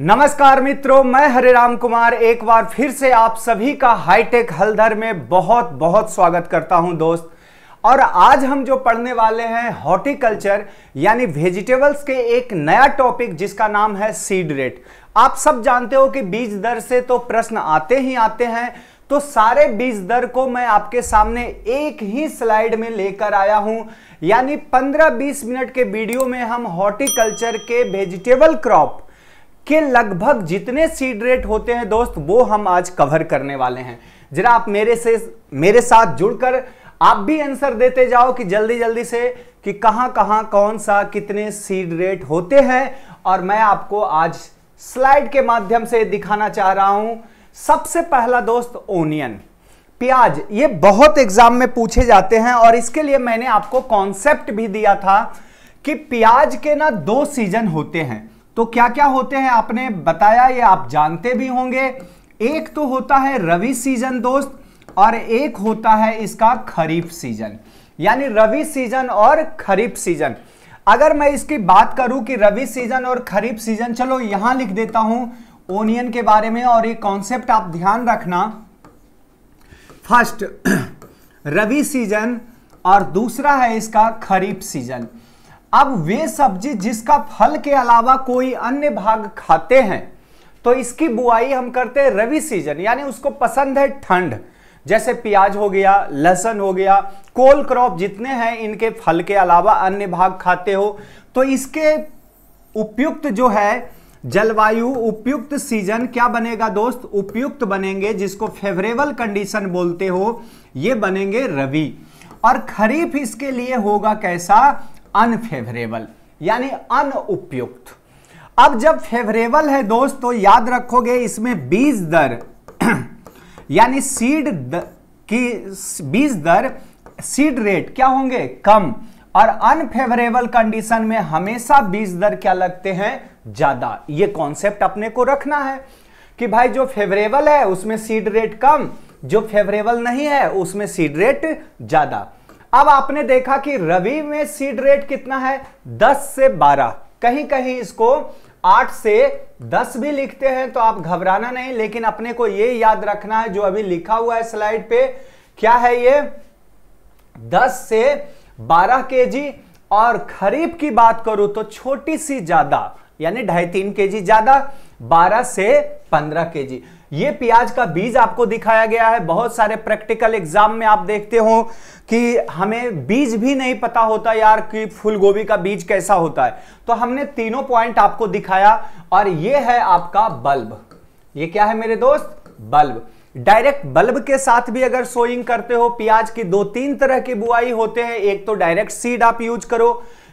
नमस्कार मित्रों मैं राम कुमार एक बार फिर से आप सभी का हाईटेक हलधर में बहुत बहुत स्वागत करता हूं दोस्त और आज हम जो पढ़ने वाले हैं हॉर्टिकल्चर यानी वेजिटेबल्स के एक नया टॉपिक जिसका नाम है सीड रेट आप सब जानते हो कि बीज दर से तो प्रश्न आते ही आते हैं तो सारे बीज दर को मैं आपके सामने एक ही स्लाइड में लेकर आया हूं यानी 15-20 मिनट के वीडियो में हम हॉर्टिकल्चर के वेजिटेबल क्रॉप के लगभग जितने सीड रेट होते हैं दोस्त वो हम आज कवर करने वाले हैं जरा आप मेरे से मेरे साथ जुड़कर आप भी आंसर देते जाओ कि जल्दी जल्दी से कि कहां कहां कौन सा कितने सीड रेट होते हैं और मैं आपको आज स्लाइड के माध्यम से दिखाना चाह रहा हूं सबसे पहला दोस्त ओनियन प्याज ये बहुत एग्जाम में पूछे जाते हैं और इसके लिए मैंने आपको कॉन्सेप्ट भी दिया था कि प्याज के ना दो सीजन होते हैं तो क्या क्या होते हैं आपने बताया ये आप जानते भी होंगे एक तो होता है रवि सीजन दोस्त और एक होता है इसका खरीफ सीजन यानी रवि सीजन और खरीफ सीजन अगर मैं इसकी बात करूं कि रवि सीजन और खरीफ सीजन चलो यहां लिख देता हूं ओनियन के बारे में और ये कॉन्सेप्ट आप ध्यान रखना फर्स्ट रवि सीजन और दूसरा है इसका खरीफ सीजन अब वे सब्जी जिसका फल के अलावा कोई अन्य भाग खाते हैं तो इसकी बुआई हम करते हैं रवि सीजन यानी उसको पसंद है ठंड जैसे प्याज हो गया लहसुन हो गया कोल क्रॉप जितने हैं इनके फल के अलावा अन्य भाग खाते हो तो इसके उपयुक्त जो है जलवायु उपयुक्त सीजन क्या बनेगा दोस्त उपयुक्त बनेंगे जिसको फेवरेबल कंडीशन बोलते हो ये बनेंगे रवि और खरीफ इसके लिए होगा कैसा अनफेवरेबल यानी अनुपयुक्त अब जब फेवरेबल है दोस्त तो याद रखोगे इसमें बीज दर यानी सीड की बीज दर सीड रेट क्या होंगे कम और अनफेवरेबल कंडीशन में हमेशा बीज दर क्या लगते हैं ज्यादा ये कॉन्सेप्ट अपने को रखना है कि भाई जो फेवरेबल है उसमें सीड रेट कम जो फेवरेबल नहीं है उसमें सीड रेट ज्यादा अब आपने देखा कि रवि में सीड रेट कितना है 10 से 12 कहीं कहीं इसको 8 से 10 भी लिखते हैं तो आप घबराना नहीं लेकिन अपने को यह याद रखना है जो अभी लिखा हुआ है स्लाइड पे क्या है ये 10 से 12 केजी और खरीफ की बात करूं तो छोटी सी ज्यादा यानी ढाई तीन के जी ज्यादा 12 से 15 केजी ये प्याज का बीज आपको दिखाया गया है बहुत सारे प्रैक्टिकल एग्जाम में आप देखते हो कि हमें बीज भी नहीं पता होता यार कि फूल गोभी का बीज कैसा होता है तो हमने तीनों पॉइंट आपको दिखाया और ये है आपका बल्ब ये क्या है मेरे दोस्त बल्ब डायरेक्ट बल्ब के साथ भी अगर सोइंग करते हो प्याज की दो तीन तरह की बुआई होते हैं एक तो डायरेक्ट सीड आप यूज करो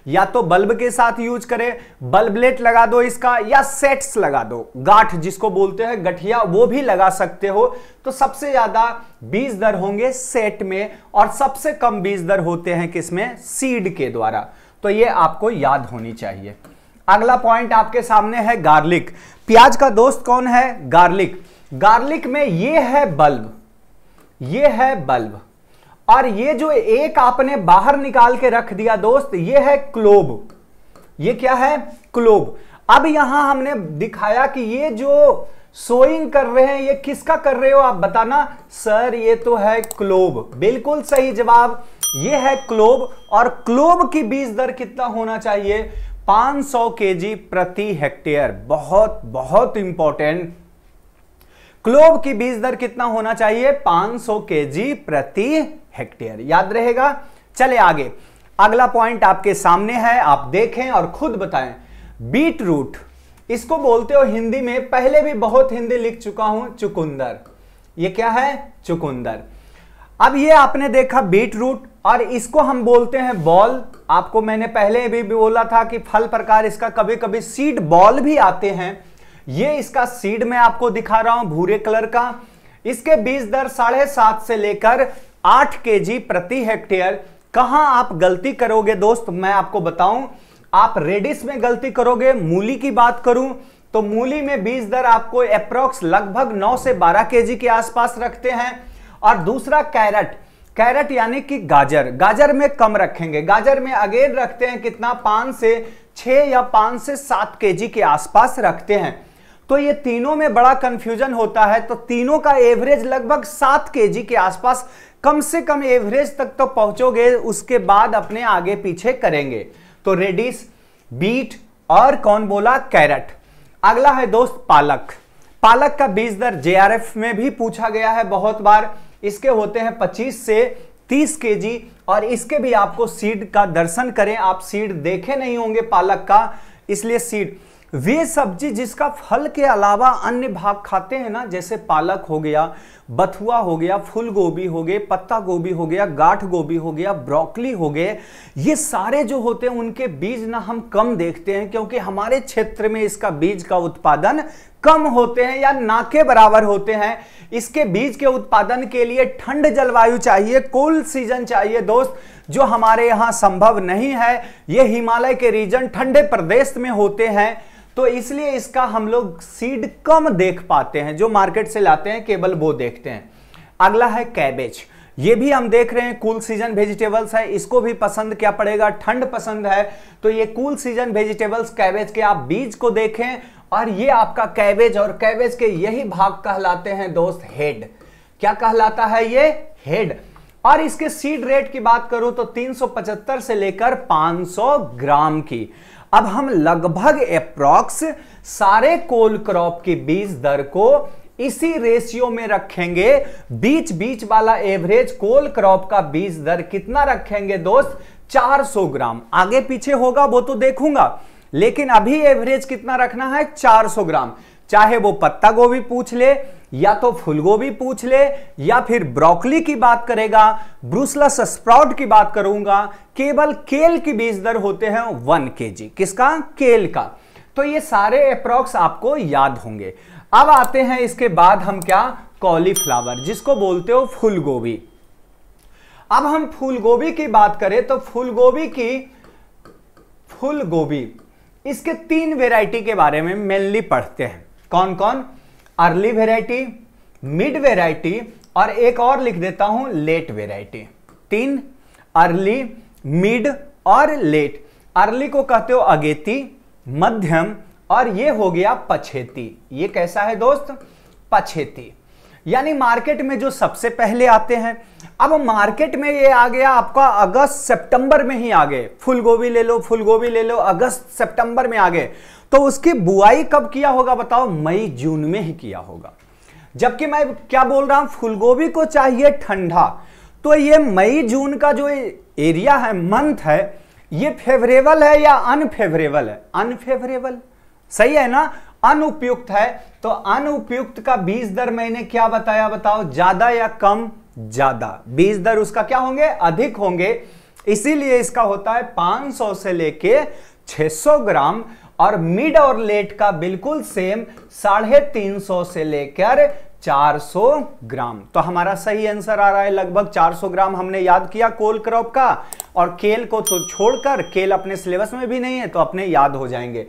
या तो बल्ब के साथ यूज करें बल्बलेट लगा दो इसका या सेट्स लगा दो गाठ जिसको बोलते हैं गठिया वो भी लगा सकते हो तो सबसे ज्यादा बीज दर होंगे सेट में और सबसे कम बीज दर होते हैं किसमें सीड के द्वारा तो ये आपको याद होनी चाहिए अगला पॉइंट आपके सामने है गार्लिक प्याज का दोस्त कौन है गार्लिक गार्लिक में ये है बल्ब ये है बल्ब और ये जो एक आपने बाहर निकाल के रख दिया दोस्त ये है क्लोब ये क्या है क्लोब अब यहां हमने दिखाया कि ये जो सोइंग कर रहे हैं ये किसका कर रहे हो आप बताना सर ये तो है क्लोब बिल्कुल सही जवाब ये है क्लोब और क्लोब की बीज दर कितना होना चाहिए 500 केजी प्रति हेक्टेयर बहुत बहुत इंपॉर्टेंट क्लोब की बीज दर कितना होना चाहिए 500 केजी प्रति हेक्टेयर याद रहेगा चले आगे अगला पॉइंट आपके सामने है आप देखें और खुद बताएं बीट रूट इसको बोलते हो हिंदी में पहले भी बहुत हिंदी लिख चुका हूं चुकुंदर ये क्या है चुकुंदर अब ये आपने देखा बीट रूट और इसको हम बोलते हैं बॉल आपको मैंने पहले भी बोला था कि फल प्रकार इसका कभी कभी सीड बॉल भी आते हैं ये इसका सीड मैं आपको दिखा रहा हूं भूरे कलर का इसके बीज दर साढ़े सात से लेकर आठ के प्रति हेक्टेयर कहां आप गलती करोगे दोस्त मैं आपको बताऊं आप रेडिस में गलती करोगे मूली की बात करूं तो मूली में बीज दर आपको अप्रोक्स लगभग 9 से 12 केजी के आसपास रखते हैं और दूसरा कैरेट कैरेट यानी कि गाजर गाजर में कम रखेंगे गाजर में अगेन रखते हैं कितना पांच से छह या पांच से सात केजी के आसपास रखते हैं तो ये तीनों में बड़ा कंफ्यूजन होता है तो तीनों का एवरेज लगभग सात जी के आसपास कम से कम एवरेज तक तो पहुंचोगे उसके बाद अपने आगे पीछे करेंगे तो रेडिस बीट और कौन बोला कैरेट अगला है दोस्त पालक पालक का बीज दर जेआरएफ में भी पूछा गया है बहुत बार इसके होते हैं पच्चीस से 30 केजी और इसके भी आपको सीड का दर्शन करें आप सीड देखे नहीं होंगे पालक का इसलिए सीड वे सब्जी जिसका फल के अलावा अन्य भाग खाते हैं ना जैसे पालक हो गया बथुआ हो गया फूल गोभी हो गए पत्ता गोभी हो गया गाठ गोभी हो गया ब्रोकली हो गए ये सारे जो होते हैं उनके बीज ना हम कम देखते हैं क्योंकि हमारे क्षेत्र में इसका बीज का उत्पादन कम होते हैं या ना के बराबर होते हैं इसके बीज के उत्पादन के लिए ठंड जलवायु चाहिए कोल्ड सीजन चाहिए दोस्त जो हमारे यहाँ संभव नहीं है ये हिमालय के रीजन ठंडे प्रदेश में होते हैं तो इसलिए इसका हम लोग सीड कम देख पाते हैं जो मार्केट से लाते हैं केवल वो देखते हैं अगला है कैबेज ये भी हम देख रहे हैं कूल सीजन वेजिटेबल्स है इसको भी पसंद क्या पड़ेगा ठंड पसंद है तो ये कूल सीजन वेजिटेबल्स कैबेज के आप बीज को देखें और ये आपका कैबेज और कैबेज के यही भाग कहलाते हैं दोस्त हेड क्या कहलाता है ये हेड और इसके सीड रेट की बात करूं तो 375 से लेकर 500 ग्राम की अब हम लगभग अप्रॉक्स सारे कोल क्रॉप के बीज दर को इसी रेशियो में रखेंगे बीच बीच वाला एवरेज कोल क्रॉप का बीज दर कितना रखेंगे दोस्त 400 ग्राम आगे पीछे होगा वो तो देखूंगा लेकिन अभी एवरेज कितना रखना है 400 ग्राम चाहे वो पत्ता गोभी पूछ ले या तो फूलगोभी पूछ ले या फिर ब्रोकली की बात करेगा ब्रूसलस स्प्राउट की बात करूंगा केवल केल की बीज दर होते हैं वन के जी किसका केल का तो ये सारे अप्रोक्स आपको याद होंगे अब आते हैं इसके बाद हम क्या कॉलीफ्लावर जिसको बोलते हो फूलगोभी अब हम फूलगोभी की बात करें तो फूलगोभी की फूलगोभी इसके तीन वेराइटी के बारे में मेनली पढ़ते हैं कौन कौन अर्ली वेराइटी मिड वेराइटी और एक और लिख देता हूं लेट वेराइटी तीन अर्ली मिड और लेट अर्ली को कहते हो अगेती मध्यम और ये हो गया पछेती ये कैसा है दोस्त पछेती यानी मार्केट में जो सबसे पहले आते हैं अब मार्केट में ये आ गया आपका अगस्त सितंबर में ही आ गए फूलगोभी ले लो फूलगोभी ले लो अगस्त सितंबर में आ गए तो उसकी बुआई कब किया होगा बताओ मई जून में ही किया होगा जबकि मैं क्या बोल रहा हूं फूलगोभी को चाहिए ठंडा तो ये मई जून का जो एरिया है मंथ है ये फेवरेबल है या अनफेवरेबल है अनफेवरेबल सही है ना अनुपयुक्त है तो अनुपयुक्त का बीज दर मैंने क्या बताया बताओ ज्यादा या कम ज्यादा बीज दर उसका क्या होंगे अधिक होंगे इसीलिए इसका होता है 500 से लेके 600 ग्राम और मिड और लेट का बिल्कुल सेम साढ़े तीन सौ से लेकर 400 ग्राम तो हमारा सही आंसर आ रहा है लगभग 400 ग्राम हमने याद किया कोल क्रॉप का और केल को तो छोड़कर केल अपने सिलेबस में भी नहीं है तो अपने याद हो जाएंगे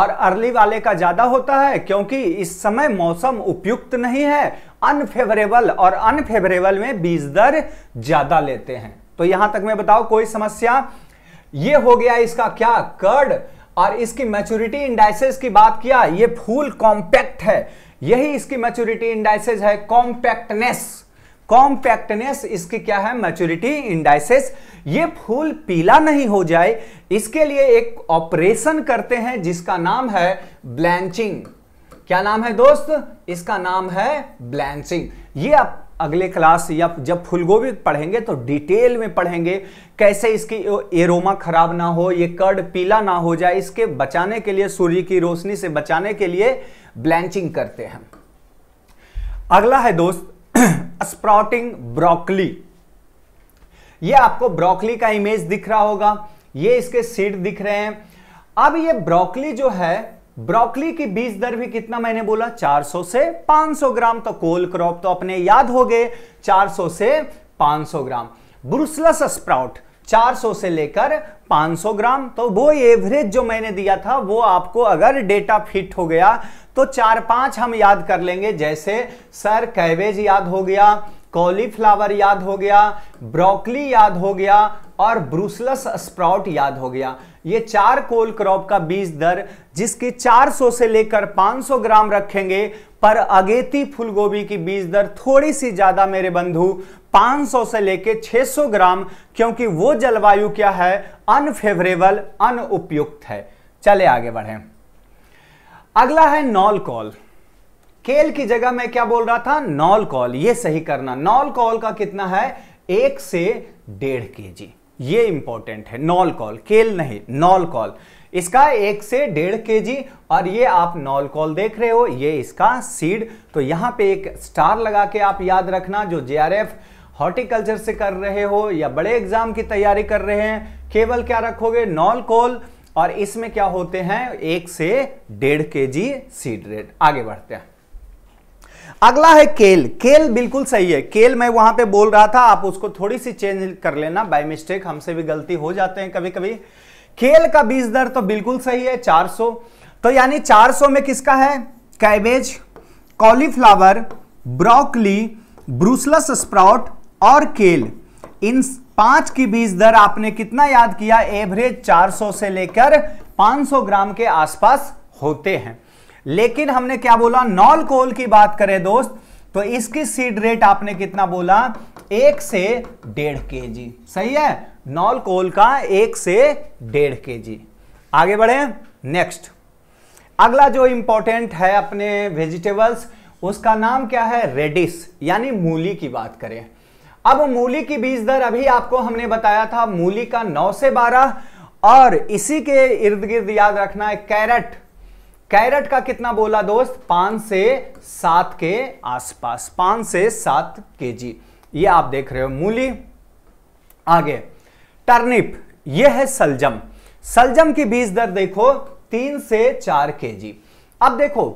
और अर्ली वाले का ज्यादा होता है क्योंकि इस समय मौसम उपयुक्त नहीं है अनफेवरेबल और अनफेवरेबल में बीज दर ज्यादा लेते हैं तो यहां तक मैं बताओ कोई समस्या ये हो गया इसका क्या कर्ड और इसकी मैच्योरिटी इंडाइसेस की बात किया ये फूल कॉम्पैक्ट है यही इसकी मैच्योरिटी इंडाइसेस है कॉम्पैक्टनेस कॉम्पैक्टनेस इसकी क्या है मैच्योरिटी इंडाइसेस ये फूल पीला नहीं हो जाए इसके लिए एक ऑपरेशन करते हैं जिसका नाम है ब्लैंचिंग क्या नाम है दोस्त इसका नाम है ब्लैंचिंग ये आप अगले क्लास या जब फुलगोभी पढ़ेंगे तो डिटेल में पढ़ेंगे कैसे इसकी एरोमा खराब ना हो ये कर्ड पीला ना हो जाए इसके बचाने के लिए सूर्य की रोशनी से बचाने के लिए ब्लैंचिंग करते हैं अगला है दोस्त स्प्राउटिंग ब्रोकली ये आपको ब्रोकली का इमेज दिख रहा होगा ये इसके सीड दिख रहे हैं अब ये ब्रोकली जो है ब्रोकली की बीज दर भी कितना मैंने बोला 400 से 500 ग्राम तो कोल क्रॉप तो अपने याद हो गए 400 से 500 ग्राम ब्रुसलस स्प्राउट 400 से लेकर 500 ग्राम तो वो एवरेज जो मैंने दिया था वो आपको अगर डेटा फिट हो गया तो चार पांच हम याद कर लेंगे जैसे सर कैबेज याद हो गया कॉलीफ्लावर याद हो गया ब्रोकली याद हो गया और ब्रूसलस स्प्राउट याद हो गया ये चार कोल क्रॉप का बीज दर जिसकी 400 से लेकर 500 ग्राम रखेंगे पर अगेती फूलगोभी की बीज दर थोड़ी सी ज्यादा मेरे बंधु 500 से लेकर 600 ग्राम क्योंकि वो जलवायु क्या है अनफेवरेबल अनुपयुक्त है चले आगे बढ़े अगला है नॉल कॉल केल की जगह मैं क्या बोल रहा था नॉल कॉल ये सही करना नॉल कॉल का कितना है एक से डेढ़ के जी ये इंपॉर्टेंट है नॉल कॉल केल नहीं नॉल कॉल इसका एक से डेढ़ के जी और ये आप नॉल कॉल देख रहे हो ये इसका सीड तो यहां पे एक स्टार लगा के आप याद रखना जो जे हॉर्टिकल्चर से कर रहे हो या बड़े एग्जाम की तैयारी कर रहे हैं केवल क्या रखोगे नॉल कॉल और इसमें क्या होते हैं एक से डेढ़ के जी सीड रेट आगे बढ़ते हैं अगला है केल केल बिल्कुल सही है केल मैं वहां पे बोल रहा था आप उसको थोड़ी सी चेंज कर लेना बाय मिस्टेक हमसे भी गलती हो जाते हैं कभी कभी केल का बीज दर तो बिल्कुल सही है 400 तो यानी 400 में किसका है cabbage cauliflower broccoli Brussels sprout और केल इन पांच की बीज दर आपने कितना याद किया एवरेज 400 से लेकर 500 ग्राम के आसपास होते हैं लेकिन हमने क्या बोला नॉल कोल की बात करें दोस्त तो इसकी सीड रेट आपने कितना बोला एक से डेढ़ के जी सही है नॉल कोल का एक से डेढ़ के जी आगे बढ़े नेक्स्ट अगला जो इंपॉर्टेंट है अपने वेजिटेबल्स उसका नाम क्या है रेडिस यानी मूली की बात करें अब मूली की बीज दर अभी आपको हमने बताया था मूली का 9 से 12 और इसी के इर्द गिर्द याद रखना है कैरेट कैरेट का कितना बोला दोस्त पांच से सात के आसपास पांच से सात के जी ये आप देख रहे हो मूली आगे टर्निप ये है सलजम सलजम की बीज दर देखो तीन से चार के जी अब देखो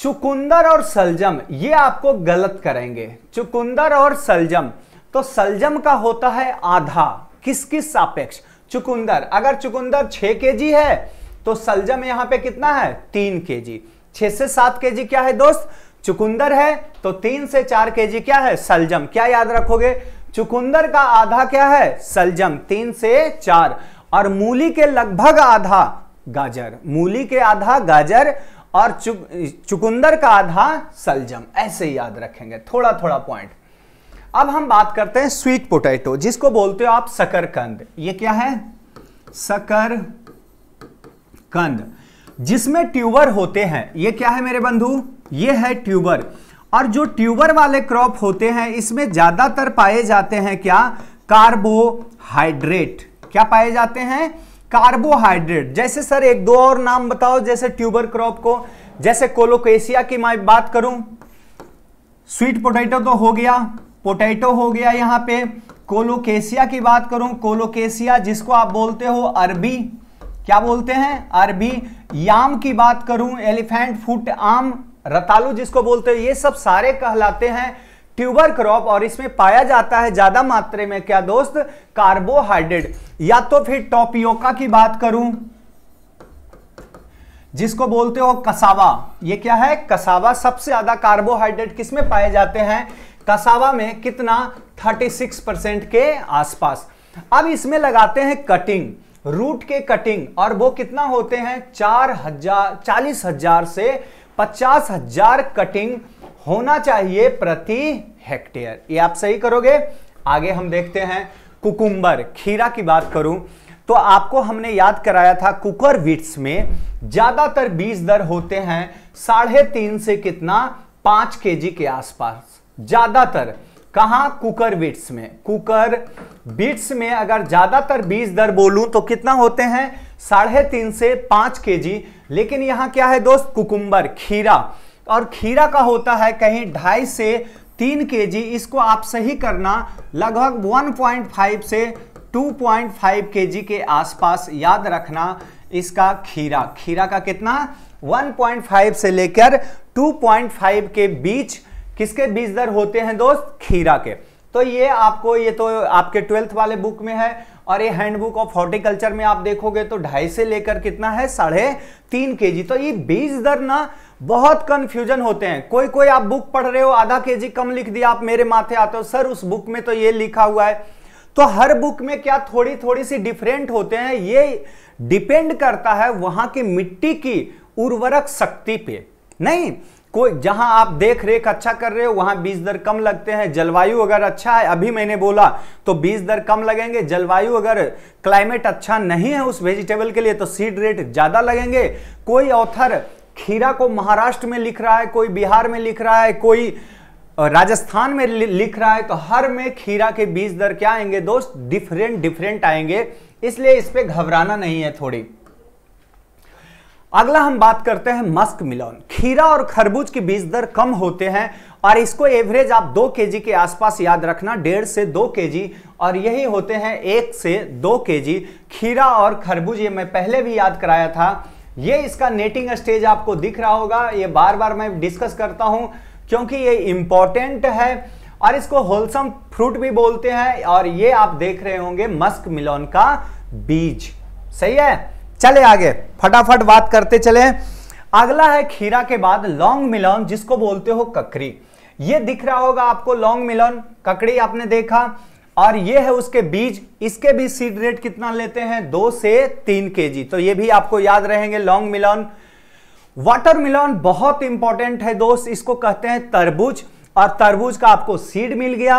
चुकुंदर और सलजम ये आपको गलत करेंगे चुकुंदर और सलजम तो सलजम का होता है आधा किस किस सापेक्ष चुकुंदर अगर चुकुंदर 6 के जी है तो सलजम यहां पे कितना है तीन के जी छह से सात के जी क्या है दोस्त चुकुंदर है तो तीन से चार के जी क्या है सलजम क्या याद रखोगे चुकुंदर का आधा क्या है सलजम तीन से चार और मूली के लगभग आधा गाजर मूली के आधा गाजर और चु, चुकुंदर का आधा सलजम ऐसे याद रखेंगे थोड़ा थोड़ा पॉइंट अब हम बात करते हैं स्वीट पोटैटो जिसको बोलते हो आप शकरकंद ये क्या है शकर कंद जिसमें ट्यूबर होते हैं ये क्या है मेरे बंधु ये है ट्यूबर और जो ट्यूबर वाले क्रॉप होते हैं इसमें ज्यादातर पाए जाते हैं क्या कार्बोहाइड्रेट क्या पाए जाते हैं कार्बोहाइड्रेट जैसे सर एक दो और नाम बताओ जैसे ट्यूबर क्रॉप को जैसे कोलोकेशिया की मैं बात करूं स्वीट पोटैटो तो हो गया पोटैटो हो गया यहां पे कोलोकेशिया की बात करूं कोलोकेशिया जिसको आप बोलते हो अरबी क्या बोलते हैं अरबी याम की बात करूं एलिफेंट फुट आम रतालू जिसको बोलते हैं ये सब सारे कहलाते हैं ट्यूबर क्रॉप और इसमें पाया जाता है ज्यादा मात्रा में क्या दोस्त कार्बोहाइड्रेट या तो फिर टोपियोका की बात करूं जिसको बोलते हो कसावा ये क्या है कसावा सबसे ज्यादा कार्बोहाइड्रेट किसमें पाए जाते हैं कसावा में कितना 36 परसेंट के आसपास अब इसमें लगाते हैं कटिंग रूट के कटिंग और वो कितना होते हैं चार हजार चालीस हजार से पचास हजार कटिंग होना चाहिए प्रति हेक्टेयर ये आप सही करोगे आगे हम देखते हैं कुकुम्बर खीरा की बात करूं तो आपको हमने याद कराया था कुकर विट्स में ज्यादातर बीज दर होते हैं साढ़े तीन से कितना पांच केजी के आसपास ज्यादातर कहा कुकर बीट्स में कुकर बीट्स में अगर ज्यादातर बीज दर बोलूं तो कितना होते हैं साढ़े तीन से पांच के जी लेकिन यहाँ क्या है दोस्त कुकुम्बर खीरा और खीरा का होता है कहीं ढाई से तीन के जी इसको आप सही करना लगभग 1.5 से 2.5 केजी के आसपास याद रखना इसका खीरा खीरा का कितना 1.5 से लेकर 2.5 के बीच किसके बीज दर होते हैं दोस्त खीरा के तो ये आपको ये तो आपके ट्वेल्थ वाले बुक में है और ये हैंडबुक ऑफ हॉर्टिकल्चर में आप देखोगे तो ढाई से लेकर कितना है साढ़े तीन के जी तो ये बीज दर ना बहुत कंफ्यूजन होते हैं कोई कोई आप बुक पढ़ रहे हो आधा के जी कम लिख दिया आप मेरे माथे आते हो सर उस बुक में तो ये लिखा हुआ है तो हर बुक में क्या थोड़ी थोड़ी सी डिफरेंट होते हैं ये डिपेंड करता है वहां की मिट्टी की उर्वरक शक्ति पे नहीं कोई जहां आप देख रेख अच्छा कर रहे हो वहां बीज दर कम लगते हैं जलवायु अगर अच्छा है अभी मैंने बोला तो बीज दर कम लगेंगे जलवायु अगर क्लाइमेट अच्छा नहीं है उस वेजिटेबल के लिए तो सीड रेट ज़्यादा लगेंगे कोई ऑथर खीरा को महाराष्ट्र में लिख रहा है कोई बिहार में लिख रहा है कोई राजस्थान में लिख रहा है तो हर में खीरा के बीज दर क्या आएंगे दोस्त डिफरेंट डिफरेंट आएंगे इसलिए इस पर घबराना नहीं है थोड़ी अगला हम बात करते हैं मस्क मिलोन खीरा और खरबूज की बीज दर कम होते हैं और इसको एवरेज आप दो के के आसपास याद रखना डेढ़ से दो के और यही होते हैं एक से दो के खीरा और खरबूज ये मैं पहले भी याद कराया था ये इसका नेटिंग स्टेज आपको दिख रहा होगा ये बार बार मैं डिस्कस करता हूँ क्योंकि ये इम्पॉर्टेंट है और इसको होलसम फ्रूट भी बोलते हैं और ये आप देख रहे होंगे मस्क मिलोन का बीज सही है चले आगे फटाफट बात करते चले अगला है खीरा के बाद लॉन्ग मिलॉन जिसको बोलते हो ककड़ी ये दिख रहा होगा आपको लॉन्ग मिलॉन ककड़ी आपने देखा और ये है उसके बीज इसके भी सीड रेट कितना लेते हैं दो से तीन जी तो ये भी आपको याद रहेंगे लॉन्ग मिलोन वाटर मिलोन बहुत इंपॉर्टेंट है दोस्त इसको कहते हैं तरबूज और तरबूज का आपको सीड मिल गया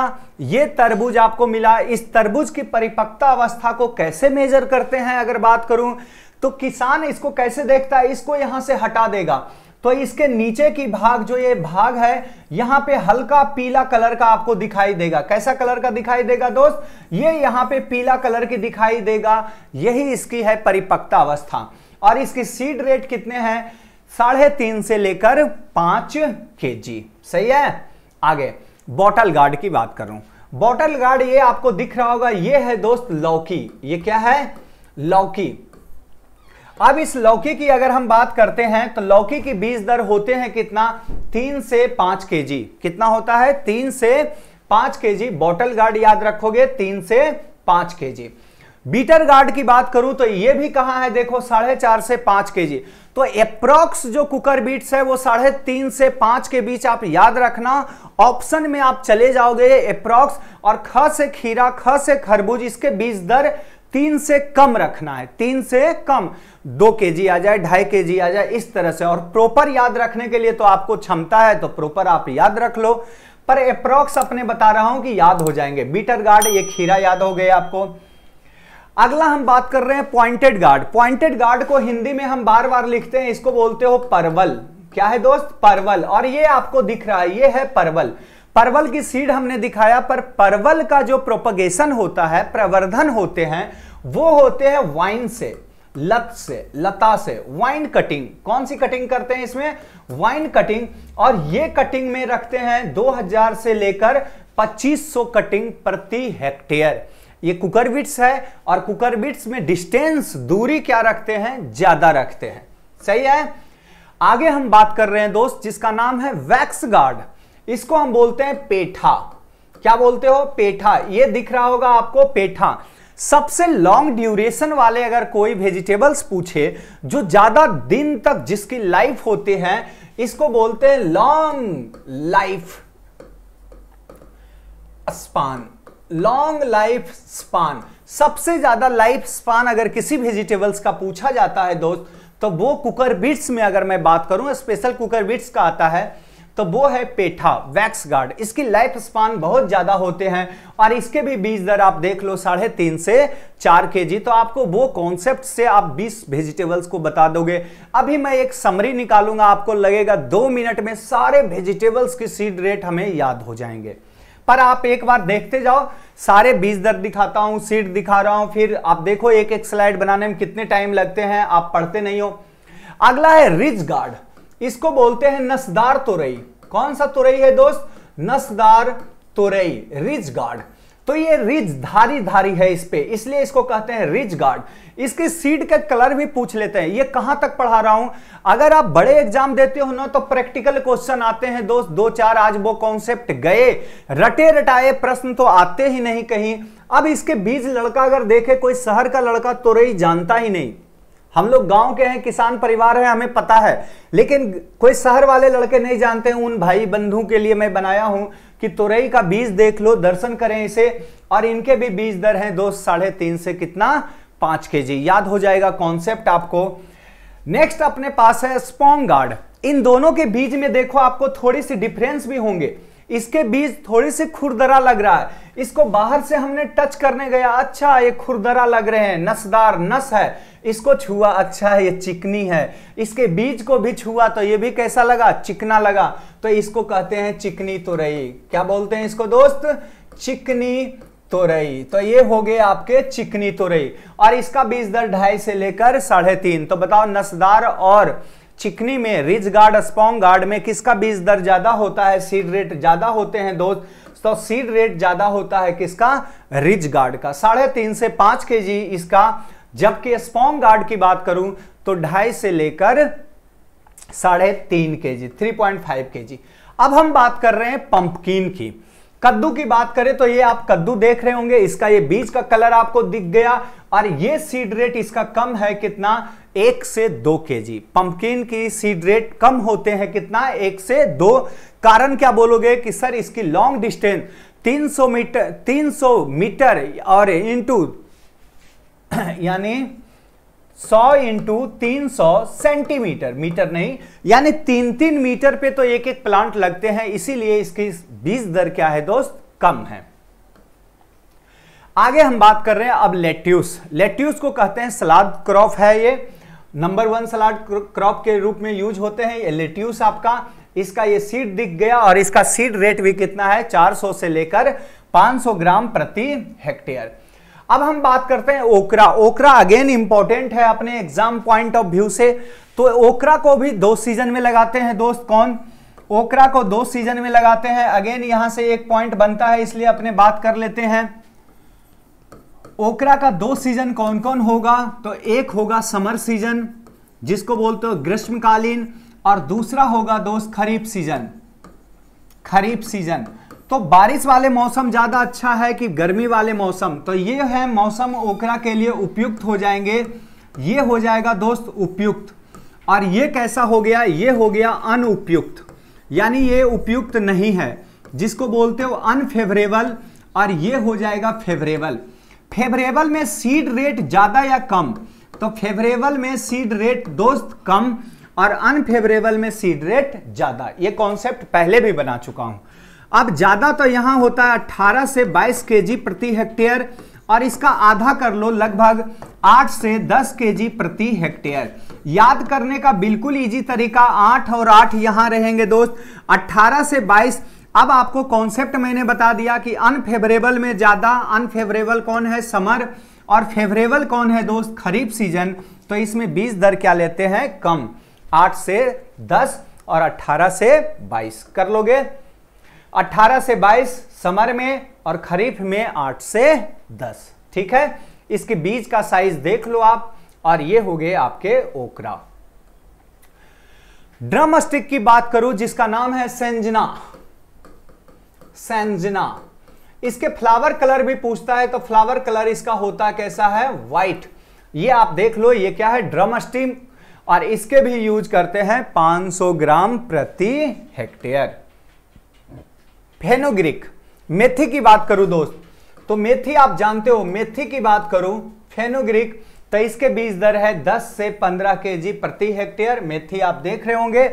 ये तरबूज आपको मिला इस तरबूज की परिपक्ता अवस्था को कैसे मेजर करते हैं अगर बात करूं तो किसान इसको कैसे देखता है इसको यहां से हटा देगा तो इसके नीचे की भाग जो ये भाग है यहां पे हल्का पीला कलर का आपको दिखाई देगा कैसा कलर का दिखाई देगा दोस्त ये यहां पे पीला कलर की दिखाई देगा यही इसकी है परिपक्ता अवस्था और इसकी सीड रेट कितने हैं साढ़े तीन से लेकर पांच के जी सही है आगे बॉटल गार्ड की बात करूं बॉटल गार्ड ये आपको दिख रहा होगा ये है दोस्त लौकी ये क्या है लौकी अब इस लौकी की अगर हम बात करते हैं तो लौकी की बीज दर होते हैं कितना तीन से पांच के जी कितना होता है तीन से पांच के जी बॉटल गार्ड याद रखोगे तीन से पांच के जी बीटर गार्ड की बात करूं तो ये भी कहा है देखो साढ़े चार से पांच के जी तो एप्रोक्स जो कुकर बीट्स है वो साढ़े तीन से पांच के बीच आप याद रखना ऑप्शन में आप चले जाओगे एप्रोक्स और ख से खीरा ख से खरबूज इसके बीज दर तीन से कम रखना है तीन से कम दो के जी आ जाए ढाई के जी आ जाए इस तरह से और प्रॉपर याद रखने के लिए तो आपको क्षमता है तो प्रॉपर आप याद रख लो पर अप्रोक्स अपने बता रहा हूं कि याद हो जाएंगे बीटर गार्ड ये खीरा याद हो गया आपको अगला हम बात कर रहे हैं पॉइंटेड गार्ड पॉइंटेड गार्ड को हिंदी में हम बार बार लिखते हैं इसको बोलते हो परवल क्या है दोस्त परवल और ये आपको दिख रहा है ये है परवल परवल की सीड हमने दिखाया पर परवल का जो प्रोपगेशन होता है प्रवर्धन होते हैं वो होते हैं वाइन से लत से लता से वाइन कटिंग कौन सी कटिंग करते हैं इसमें वाइन कटिंग और ये कटिंग में रखते हैं 2000 से लेकर 2500 कटिंग प्रति हेक्टेयर ये कुकरबिट्स है और कुकरबिट्स में डिस्टेंस दूरी क्या रखते हैं ज्यादा रखते हैं सही है आगे हम बात कर रहे हैं दोस्त जिसका नाम है वैक्स गार्ड इसको हम बोलते हैं पेठा क्या बोलते हो पेठा ये दिख रहा होगा आपको पेठा सबसे लॉन्ग ड्यूरेशन वाले अगर कोई वेजिटेबल्स पूछे जो ज्यादा दिन तक जिसकी लाइफ होते हैं इसको बोलते हैं long life span long life span सबसे ज्यादा लाइफ स्पान अगर किसी वेजिटेबल्स का पूछा जाता है दोस्त तो वो कुकर बीट्स में अगर मैं बात करूं स्पेशल कुकर बीट्स का आता है तो वो है पेठा वैक्स गार्ड इसकी लाइफ स्पान बहुत ज़्यादा होते हैं और इसके भी बीज दर आप देख लो साढ़े तीन से चार के जी तो आपको वो कॉन्सेप्ट से आप बीस वेजिटेबल्स को बता दोगे अभी मैं एक समरी निकालूंगा आपको लगेगा दो मिनट में सारे वेजिटेबल्स की सीड रेट हमें याद हो जाएंगे पर आप एक बार देखते जाओ सारे बीज दर दिखाता हूं सीट दिखा रहा हूं फिर आप देखो एक एक स्लाइड बनाने में कितने टाइम लगते हैं आप पढ़ते नहीं हो अगला है रिज गार्ड इसको बोलते हैं नसदार तुरई कौन सा तुरई है दोस्त नसदार तुरई रिज गार्ड तो ये रिज धारी धारी है इस पे इसलिए इसको कहते हैं रिज गार्ड इसके सीड का कलर भी पूछ लेते हैं ये कहां तक पढ़ा रहा हूं अगर आप बड़े एग्जाम देते हो ना तो प्रैक्टिकल क्वेश्चन आते हैं दोस्त दो चार आज वो कॉन्सेप्ट गए रटे रटाए प्रश्न तो आते ही नहीं कहीं अब इसके बीज लड़का अगर देखे कोई शहर का लड़का तो जानता ही नहीं हम लोग गांव के हैं किसान परिवार है हमें पता है लेकिन कोई शहर वाले लड़के नहीं जानते हैं उन भाई बंधु के लिए मैं बनाया हूं कि तुरई का बीज देख लो दर्शन करें इसे और इनके भी बीज दर हैं दो साढ़े तीन से कितना पांच के जी याद हो जाएगा कॉन्सेप्ट आपको नेक्स्ट अपने पास है स्पॉन्ग गार्ड इन दोनों के बीज में देखो आपको थोड़ी सी डिफरेंस भी होंगे इसके बीज थोड़ी सी खुरदरा लग रहा है इसको बाहर से हमने टच करने गया अच्छा ये खुरदरा लग रहे हैं नसदार नस है इसको छुआ अच्छा है ये चिकनी है इसके बीज को भी छुआ तो ये भी कैसा लगा चिकना लगा तो इसको कहते हैं चिकनी तुरई तो क्या बोलते हैं इसको दोस्त चिकनी तुरई तो, तो ये हो गए आपके चिकनी तुरई तो और इसका बीज दर ढाई से लेकर साढ़े तीन तो बताओ नसदार और चिकनी में रिज गार्ड स्पॉन्ग गार्ड में किसका बीज दर ज्यादा होता है सीड रेट ज्यादा होते हैं दोस्त तो सीड रेट ज्यादा होता है किसका रिज गार्ड का साढ़े तीन से पांच के जी इसका जबकि स्पॉन्ग गार्ड की बात करूं तो ढाई से लेकर साढ़े तीन के जी थ्री पॉइंट फाइव के जी अब हम बात कर रहे हैं पंपकिन की कद्दू की बात करें तो ये आप कद्दू देख रहे होंगे इसका ये बीज का कलर आपको दिख गया और ये सीड रेट इसका कम है कितना एक से दो के जी पंपकिन की सीड रेट कम होते हैं कितना एक से दो कारण क्या बोलोगे कि सर इसकी लॉन्ग डिस्टेंस 300 मीटर 300 मीटर और इंटू यानी सौ इंटू तीन सौ सेंटीमीटर मीटर नहीं यानी तीन तीन मीटर पे तो एक एक प्लांट लगते हैं इसीलिए इसकी बीज दर क्या है दोस्त कम है आगे हम बात कर रहे हैं अब लेट्यूस लेट्यूस को कहते हैं सलाद क्रॉप है ये नंबर वन सलाद क्रॉप के रूप में यूज होते हैं ये लेट्यूस आपका इसका ये सीड दिख गया और इसका सीड रेट भी कितना है 400 से लेकर 500 ग्राम प्रति हेक्टेयर अब हम बात करते हैं ओकरा ओकरा अगेन इंपॉर्टेंट है अपने एग्जाम पॉइंट ऑफ व्यू से तो ओकरा को भी दो सीजन में लगाते हैं दोस्त कौन ओकरा को दो सीजन में लगाते हैं अगेन यहां से एक पॉइंट बनता है इसलिए अपने बात कर लेते हैं ओकरा का दो सीजन कौन कौन होगा तो एक होगा समर सीजन जिसको बोलते हो ग्रीष्मकालीन और दूसरा होगा दोस्त खरीफ सीजन खरीफ सीजन तो बारिश वाले मौसम ज़्यादा अच्छा है कि गर्मी वाले मौसम तो ये है मौसम ओकरा के लिए उपयुक्त हो जाएंगे ये हो जाएगा दोस्त उपयुक्त और ये कैसा हो गया ये हो गया अनुपयुक्त यानी ये उपयुक्त नहीं है जिसको बोलते हो अनफेवरेबल और ये हो जाएगा फेवरेबल फेवरेबल में सीड रेट ज़्यादा या कम तो फेवरेबल में सीड रेट दोस्त कम और अनफेवरेबल में सीड रेट ज़्यादा ये कॉन्सेप्ट पहले भी बना चुका हूँ अब ज़्यादा तो यहाँ होता है अट्ठारह से बाईस के प्रति हेक्टेयर और इसका आधा कर लो लगभग 8 से 10 के प्रति हेक्टेयर याद करने का बिल्कुल इजी तरीका 8 और 8 यहाँ रहेंगे दोस्त 18 से 22 अब आपको कॉन्सेप्ट मैंने बता दिया कि अनफेवरेबल में ज़्यादा अनफेवरेबल कौन है समर और फेवरेबल कौन है दोस्त खरीफ सीजन तो इसमें बीस दर क्या लेते हैं कम 8 से 10 और 18 से 22 कर लोगे 18 से 22 समर में और खरीफ में 8 से 10 ठीक है इसके बीज का साइज देख लो आप और ये हो गए आपके ओकरा ड्रम स्टिक की बात करूं जिसका नाम है सेंजना सेंजना इसके फ्लावर कलर भी पूछता है तो फ्लावर कलर इसका होता कैसा है व्हाइट ये आप देख लो ये क्या है ड्रम स्टीम और इसके भी यूज करते हैं 500 ग्राम प्रति हेक्टेयर फेनोग्रिक मेथी की बात करूं दोस्त तो मेथी आप जानते हो मेथी की बात करूं फेनोग्रिक तो इसके बीज दर है 10 से 15 केजी प्रति हेक्टेयर मेथी आप देख रहे होंगे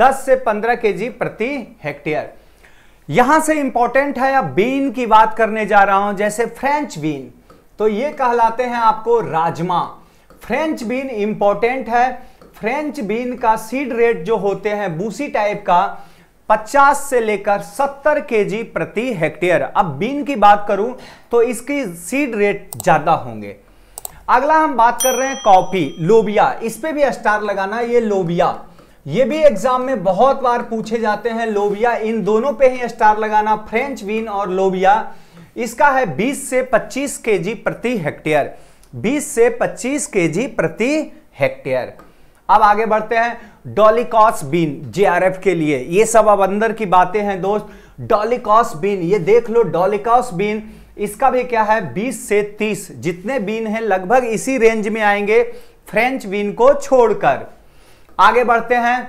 10 से 15 केजी प्रति हेक्टेयर यहां से इंपॉर्टेंट है अब बीन की बात करने जा रहा हूं जैसे फ्रेंच बीन तो ये कहलाते हैं आपको राजमा फ्रेंच बीन इंपॉर्टेंट है फ्रेंच बीन का सीड रेट जो होते हैं बूसी टाइप का 50 से लेकर 70 जी प्रति हेक्टेयर अब बीन की बात करूं तो इसकी सीड रेट ज़्यादा होंगे अगला हम बात कर रहे हैं कॉफी लोबिया इस पे भी स्टार लगाना ये लोबिया ये भी एग्जाम में बहुत बार पूछे जाते हैं लोबिया इन दोनों पे ही स्टार लगाना फ्रेंच बीन और लोबिया इसका है 20 से 25 जी प्रति हेक्टेयर 20 से 25 जी प्रति हेक्टेयर अब आगे बढ़ते हैं डॉलिकॉस बीन जेआरएफ के लिए ये सब अब अंदर की बातें हैं दोस्त डॉलिकॉस बीन ये देख लो डॉलिकॉस बीन इसका भी क्या है 20 से 30 जितने बीन हैं लगभग इसी रेंज में आएंगे फ्रेंच बीन को छोड़कर आगे बढ़ते हैं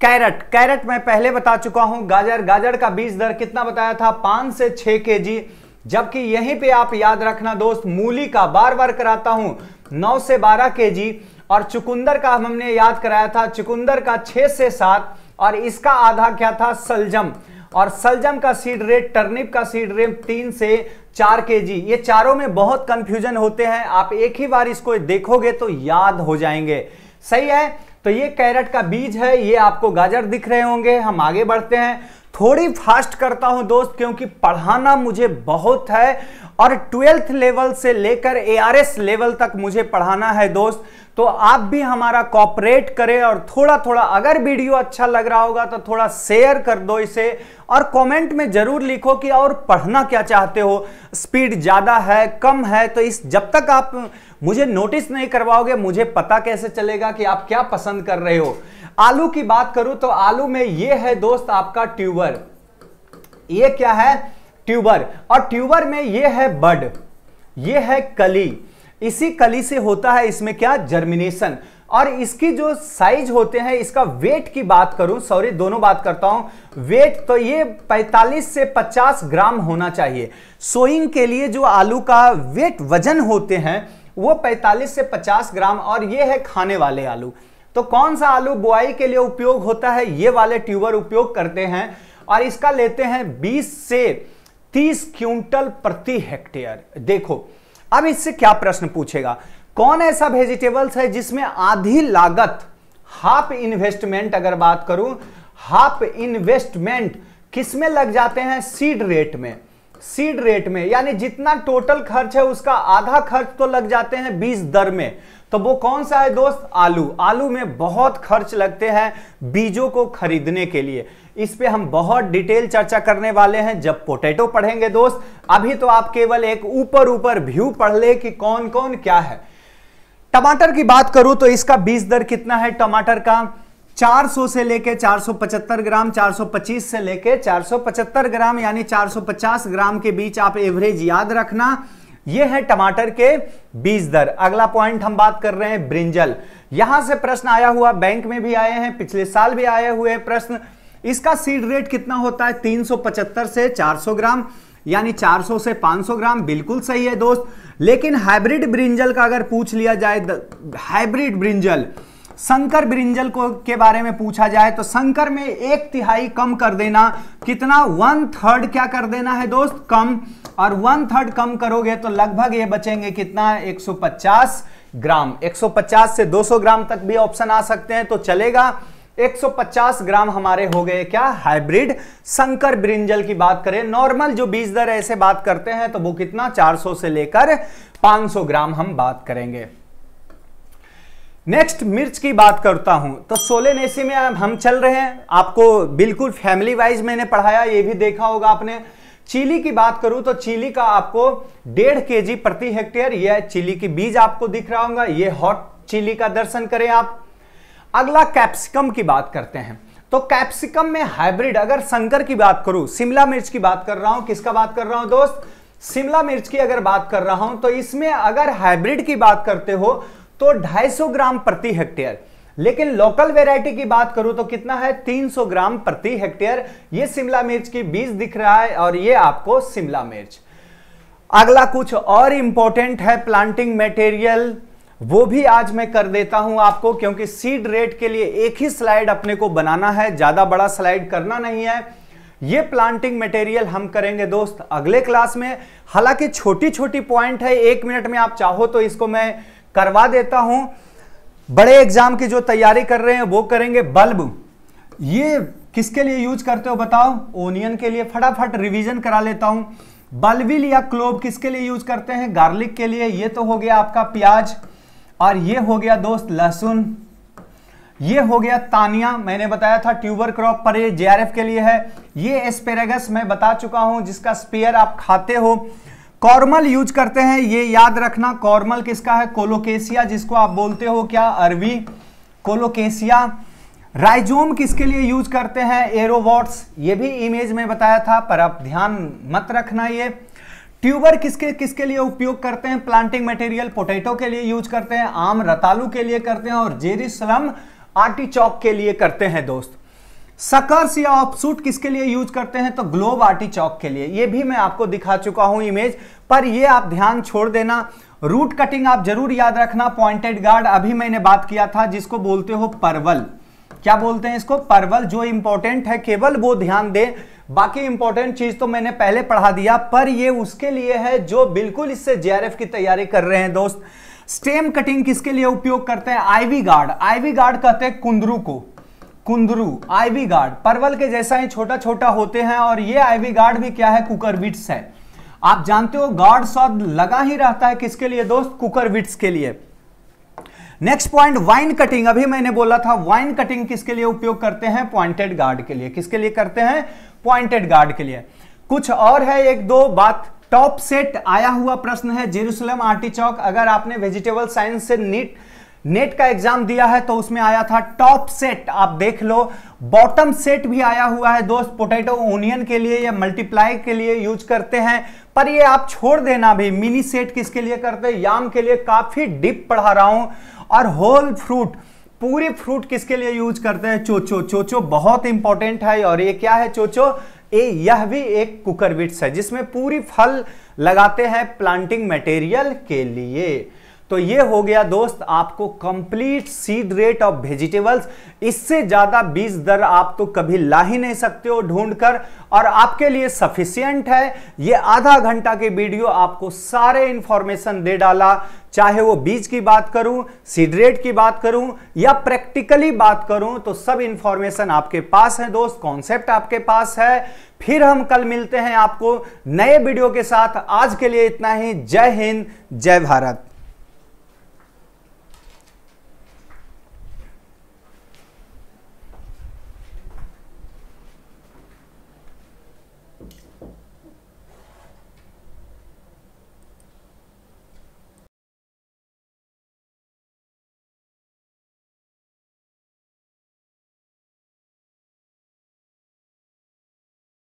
कैरेट कैरेट मैं पहले बता चुका हूं गाजर गाजर का बीज दर कितना बताया था पांच से छह के जी जबकि यहीं पे आप याद रखना दोस्त मूली का बार बार कराता हूं नौ से बारह के जी और चुकुंदर का हमने याद कराया था चुकुंदर का छह से सात और इसका आधा क्या था सलजम और सलजम का सीड रेट टर्निप का सीड रेट तीन से चार के जी ये चारों में बहुत कंफ्यूजन होते हैं आप एक ही बार इसको देखोगे तो याद हो जाएंगे सही है तो ये कैरेट का बीज है ये आपको गाजर दिख रहे होंगे हम आगे बढ़ते हैं थोड़ी फास्ट करता हूं दोस्त क्योंकि पढ़ाना मुझे बहुत है और ट्वेल्थ लेवल से लेकर एआरएस लेवल तक मुझे पढ़ाना है दोस्त तो आप भी हमारा कॉपरेट करें और थोड़ा थोड़ा अगर वीडियो अच्छा लग रहा होगा तो थोड़ा शेयर कर दो इसे और कमेंट में ज़रूर लिखो कि और पढ़ना क्या चाहते हो स्पीड ज़्यादा है कम है तो इस जब तक आप मुझे नोटिस नहीं करवाओगे मुझे पता कैसे चलेगा कि आप क्या पसंद कर रहे हो आलू की बात करूं तो आलू में ये है दोस्त आपका ट्यूबर ये क्या है ट्यूबर और ट्यूबर में ये है बड ये है कली इसी कली से होता है इसमें क्या जर्मिनेशन और इसकी जो साइज होते हैं इसका वेट की बात करूं सॉरी दोनों बात करता हूं वेट तो ये 45 से 50 ग्राम होना चाहिए सोइंग के लिए जो आलू का वेट वजन होते हैं वो 45 से 50 ग्राम और ये है खाने वाले आलू तो कौन सा आलू बुआई के लिए उपयोग होता है ये वाले ट्यूबर उपयोग करते हैं और इसका लेते हैं बीस से तीस क्विंटल प्रति हेक्टेयर देखो अब इससे क्या प्रश्न पूछेगा कौन ऐसा वेजिटेबल्स है जिसमें आधी लागत हाफ इन्वेस्टमेंट अगर बात करूं हाफ इन्वेस्टमेंट किसमें लग जाते हैं सीड रेट में सीड रेट में यानी जितना टोटल खर्च है उसका आधा खर्च तो लग जाते हैं बीज दर में तो वो कौन सा है दोस्त आलू आलू में बहुत खर्च लगते हैं बीजों को खरीदने के लिए इस पे हम बहुत डिटेल चर्चा करने वाले हैं जब पोटैटो पढ़ेंगे दोस्त अभी तो आप केवल एक ऊपर ऊपर व्यू पढ़ ले कि कौन कौन क्या है टमाटर की बात करूं तो इसका बीज दर कितना है टमाटर का 400 से लेके 475 ग्राम 425 से लेके 475 ग्राम यानी 450 ग्राम के बीच आप एवरेज याद रखना ये है टमाटर के बीज दर अगला पॉइंट हम बात कर रहे हैं ब्रिंजल यहां से प्रश्न आया हुआ बैंक में भी आए हैं पिछले साल भी आए हुए प्रश्न इसका सीड रेट कितना होता है तीन से 400 ग्राम यानी 400 से 500 ग्राम बिल्कुल सही है दोस्त लेकिन हाइब्रिड ब्रिंजल का अगर पूछ लिया जाए हाइब्रिड ब्रिंजल संकर ब्रिंजल को के बारे में पूछा जाए तो संकर में एक तिहाई कम कर देना कितना वन थर्ड क्या कर देना है दोस्त कम और वन थर्ड कम करोगे तो लगभग ये बचेंगे कितना 150 ग्राम 150 से 200 ग्राम तक भी ऑप्शन आ सकते हैं तो चलेगा 150 ग्राम हमारे हो गए क्या हाइब्रिड संकर ब्रिंजल की बात करें नॉर्मल जो बीज दर ऐसे बात करते हैं तो वो कितना 400 से लेकर 500 ग्राम हम बात करेंगे नेक्स्ट मिर्च की बात करता हूं तो सोलेनेसी में हम चल रहे हैं आपको बिल्कुल फैमिली वाइज मैंने पढ़ाया ये भी देखा होगा आपने चीली की बात करूं तो चीली का आपको डेढ़ के जी प्रति हेक्टेयर यह चिली की बीज आपको दिख रहा होगा ये हॉट चिली का दर्शन करें आप अगला कैप्सिकम की बात करते हैं तो कैप्सिकम में हाइब्रिड अगर संकर की बात करूं शिमला मिर्च की बात कर रहा हूं किसका बात कर रहा हूं दोस्त शिमला मिर्च की अगर बात कर रहा हूं तो इसमें अगर हाइब्रिड की बात करते हो तो 250 ग्राम प्रति हेक्टेयर लेकिन लोकल वेराइटी की बात करूं तो कितना है 300 ग्राम प्रति हेक्टेयर ये शिमला मिर्च की बीज दिख रहा है और ये आपको शिमला मिर्च अगला कुछ और इंपॉर्टेंट है प्लांटिंग मेटेरियल वो भी आज मैं कर देता हूं आपको क्योंकि सीड रेट के लिए एक ही स्लाइड अपने को बनाना है ज्यादा बड़ा स्लाइड करना नहीं है ये प्लांटिंग मटेरियल हम करेंगे दोस्त अगले क्लास में हालांकि छोटी छोटी पॉइंट है एक मिनट में आप चाहो तो इसको मैं करवा देता हूं बड़े एग्जाम की जो तैयारी कर रहे हैं वो करेंगे बल्ब ये किसके लिए यूज करते हो बताओ ओनियन के लिए फटाफट रिवीजन करा लेता हूं बल्बिल या क्लोब किसके लिए यूज करते हैं गार्लिक के लिए ये तो हो गया आपका प्याज और ये हो गया दोस्त लहसुन ये हो गया तानिया मैंने बताया था ट्यूबर क्रॉप पर ये जेआरएफ के लिए है ये एस्पेरेगस मैं बता चुका हूं जिसका स्पेयर आप खाते हो कॉर्मल यूज करते हैं ये याद रखना कॉर्मल किसका है कोलोकेसिया जिसको आप बोलते हो क्या अरवी कोलोकेसिया राइजोम किसके लिए यूज करते हैं एरोवॉट्स ये भी इमेज में बताया था पर आप ध्यान मत रखना ये ट्यूबर किसके किसके लिए उपयोग करते हैं प्लांटिंग मटेरियल पोटैटो के लिए यूज करते हैं आम रतालू के लिए करते हैं और जेरिसलम आर्टिचॉक के लिए करते हैं दोस्त सकर्स या ऑपसूट किसके लिए यूज करते हैं तो ग्लोब आर्टिचॉक के लिए ये भी मैं आपको दिखा चुका हूं इमेज पर ये आप ध्यान छोड़ देना रूट कटिंग आप जरूर याद रखना पॉइंटेड गार्ड अभी मैंने बात किया था जिसको बोलते हो परवल क्या बोलते हैं इसको परवल जो इंपॉर्टेंट है केवल वो ध्यान दें बाकी इंपॉर्टेंट चीज तो मैंने पहले पढ़ा दिया पर ये उसके लिए है जो बिल्कुल इससे जेआरएफ की तैयारी कर रहे हैं दोस्त स्टेम कटिंग किसके लिए उपयोग करते हैं आईवी गार्ड आईवी गार्ड कहते हैं कुंदरू को कुंदरू आईवी गार्ड परवल के जैसा ही छोटा छोटा होते हैं और ये आईवी गार्ड भी क्या है कुकर विट्स है आप जानते हो गार्ड शॉर्ट लगा ही रहता है किसके लिए दोस्त कुकर विट्स के लिए नेक्स्ट पॉइंट वाइन कटिंग अभी मैंने बोला था वाइन कटिंग किसके लिए उपयोग करते हैं पॉइंटेड गार्ड के लिए किसके लिए करते हैं पॉइंटेड गार्ड के लिए कुछ और है एक दो बात टॉप सेट आया हुआ प्रश्न है जेरूसलम आरटी चौक अगर आपने वेजिटेबल साइंस से नीट नेट का एग्जाम दिया है तो उसमें आया था टॉप सेट आप देख लो बॉटम सेट भी आया हुआ है दोस्त पोटैटो ओनियन के लिए या मल्टीप्लाई के लिए यूज करते हैं पर ये आप छोड़ देना भी मिनी सेट किसके लिए करते हैं याम के लिए काफी डिप पढ़ा रहा हूं और होल फ्रूट पूरी फ्रूट किसके लिए यूज करते हैं चोचो चोचो बहुत इंपॉर्टेंट है और ये क्या है चोचो ए यह भी एक कुकर विट्स है जिसमें पूरी फल लगाते हैं प्लांटिंग मटेरियल के लिए तो ये हो गया दोस्त आपको complete seed rate of vegetables इससे ज़्यादा बीज दर आप तो कभी ला ही नहीं सकते हो ढूंढकर और आपके लिए सफिशियंट है ये आधा घंटा के वीडियो आपको सारे इंफॉर्मेशन दे डाला चाहे वो बीज की बात करूं सीड रेट की बात करूं या प्रैक्टिकली बात करूं तो सब इंफॉर्मेशन आपके पास है दोस्त कॉन्सेप्ट आपके पास है फिर हम कल मिलते हैं आपको नए वीडियो के साथ आज के लिए इतना ही जय हिंद जय भारत